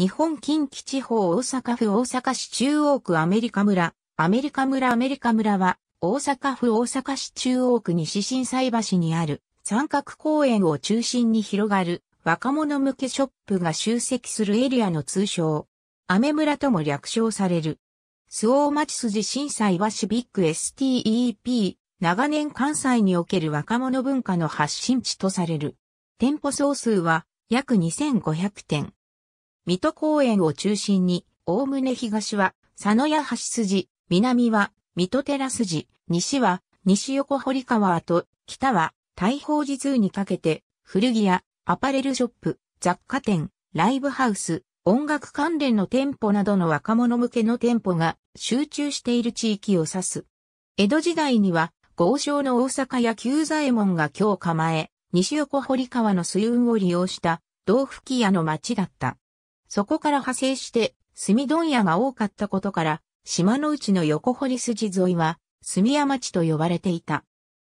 日本近畿地方大阪府大阪市中央区アメリカ村、アメリカ村アメリカ村は、大阪府大阪市中央区西震災橋にある三角公園を中心に広がる若者向けショップが集積するエリアの通称、アメ村とも略称される。周防町筋震災はシビック STEP、長年関西における若者文化の発信地とされる。店舗総数は約2500店。水戸公園を中心に、おおむね東は、佐野屋橋筋、南は、水戸寺筋、西は、西横堀川と、北は、大宝寺通にかけて、古着屋、アパレルショップ、雑貨店、ライブハウス、音楽関連の店舗などの若者向けの店舗が集中している地域を指す。江戸時代には、豪商の大阪や久左衛門が今日構え、西横堀川の水運を利用した、道府木屋の町だった。そこから派生して、炭問屋が多かったことから、島の内の横堀筋沿いは、炭屋町と呼ばれていた。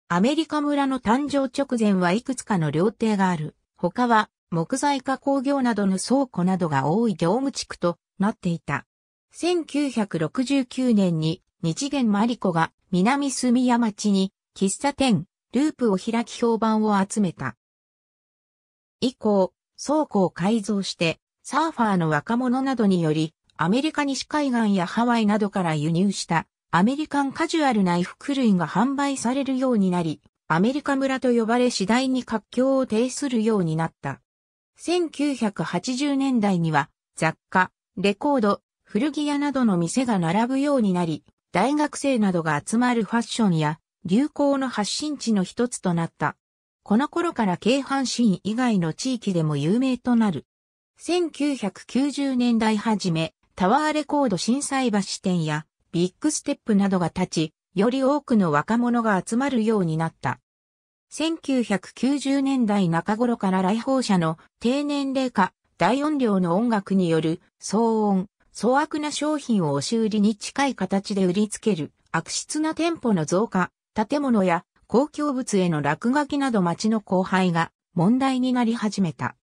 アメリカ村の誕生直前はいくつかの料亭がある。他は、木材加工業などの倉庫などが多い業務地区となっていた。1969年に日元マリコが南住屋町に喫茶店、ループを開き評判を集めた。以降、倉庫を改造してサーファーの若者などにより、アメリカ西海岸やハワイなどから輸入したアメリカンカジュアルな衣服類が販売されるようになり、アメリカ村と呼ばれ次第に活況を呈するようになった。1980年代には雑貨、レコード、古着屋などの店が並ぶようになり、大学生などが集まるファッションや流行の発信地の一つとなった。この頃から京阪神以外の地域でも有名となる。1990年代初め、タワーレコード震災橋店やビッグステップなどが立ち、より多くの若者が集まるようになった。1990年代中頃から来訪者の低年齢化、大音量の音楽による騒音、粗悪な商品を押し売りに近い形で売りつける悪質な店舗の増加、建物や公共物への落書きなど街の荒廃が問題になり始めた。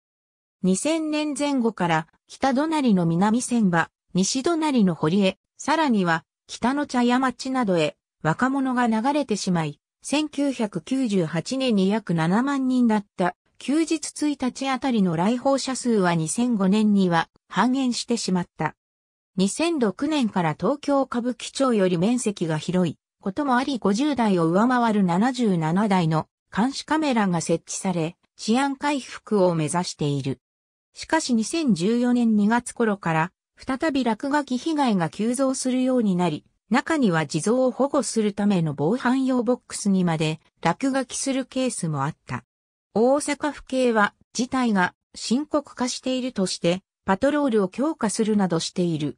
2000年前後から北隣の南千葉、西隣の堀江、さらには北の茶屋町などへ若者が流れてしまい、1998年に約7万人だった休日1日あたりの来訪者数は2005年には半減してしまった。2006年から東京歌舞伎町より面積が広いこともあり50台を上回る77台の監視カメラが設置され治安回復を目指している。しかし2014年2月頃から、再び落書き被害が急増するようになり、中には地蔵を保護するための防犯用ボックスにまで落書きするケースもあった。大阪府警は事態が深刻化しているとして、パトロールを強化するなどしている。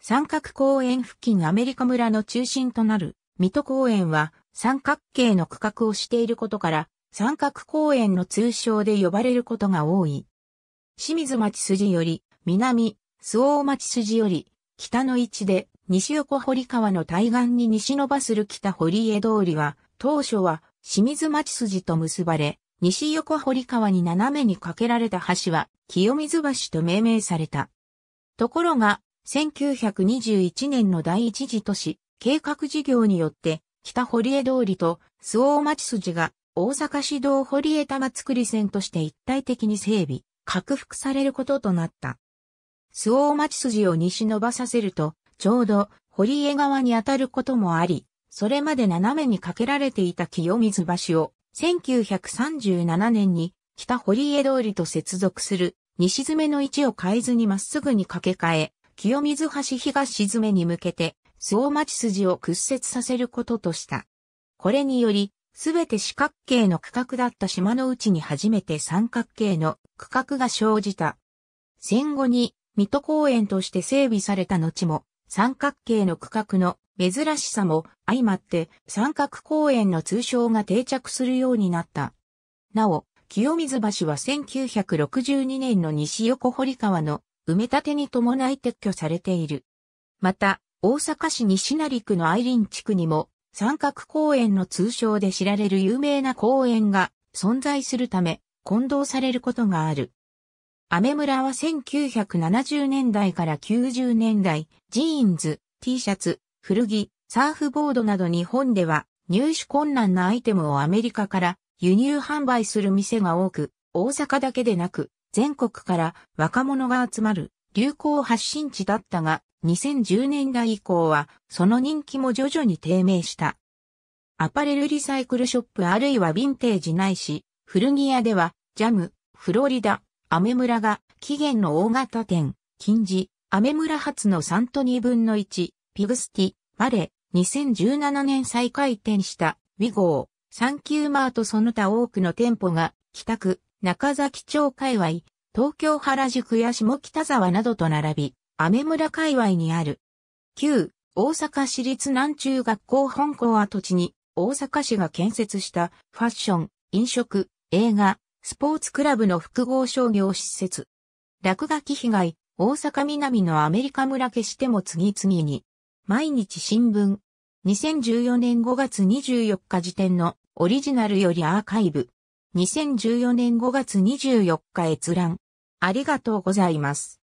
三角公園付近アメリカ村の中心となる水戸公園は三角形の区画をしていることから、三角公園の通称で呼ばれることが多い。清水町筋より、南、周防町筋より、北の位置で、西横堀川の対岸に西伸ばする北堀江通りは、当初は清水町筋と結ばれ、西横堀川に斜めに架けられた橋は、清水橋と命名された。ところが、1921年の第一次都市計画事業によって、北堀江通りと周防町筋が大阪市道堀江玉造線として一体的に整備。拡幅されることとなった。周防町筋を西伸ばさせると、ちょうど堀江川に当たることもあり、それまで斜めにかけられていた清水橋を、1937年に北堀江通りと接続する西詰の位置を変えずにまっすぐに架け替え、清水橋東詰に向けて、周防町筋を屈折させることとした。これにより、すべて四角形の区画だった島のうちに初めて三角形の区画が生じた。戦後に水戸公園として整備された後も、三角形の区画の珍しさも相まって三角公園の通称が定着するようになった。なお、清水橋は1962年の西横堀川の埋め立てに伴い撤去されている。また、大阪市西成区の愛林地区にも三角公園の通称で知られる有名な公園が存在するため、混同されることがある。アメ村は1970年代から90年代、ジーンズ、T シャツ、古着、サーフボードなど日本では入手困難なアイテムをアメリカから輸入販売する店が多く、大阪だけでなく、全国から若者が集まる流行発信地だったが、2010年代以降は、その人気も徐々に低迷した。アパレルリサイクルショップあるいはヴィンテージないし、古着屋では、ジャム、フロリダ、アメ村が、期限の大型店、近似、アメ村発のサントニ分の1、ピグスティ、バレ、2017年再開店した、ウィゴー、サンキューマートその他多くの店舗が、北区、中崎町界隈、東京原宿や下北沢などと並び、アメ村界隈にある。旧、大阪市立南中学校本校跡地に、大阪市が建設したファッション、飲食、映画、スポーツクラブの複合商業施設。落書き被害、大阪南のアメリカ村消しても次々に。毎日新聞。2014年5月24日時点のオリジナルよりアーカイブ。2014年5月24日閲覧。ありがとうございます。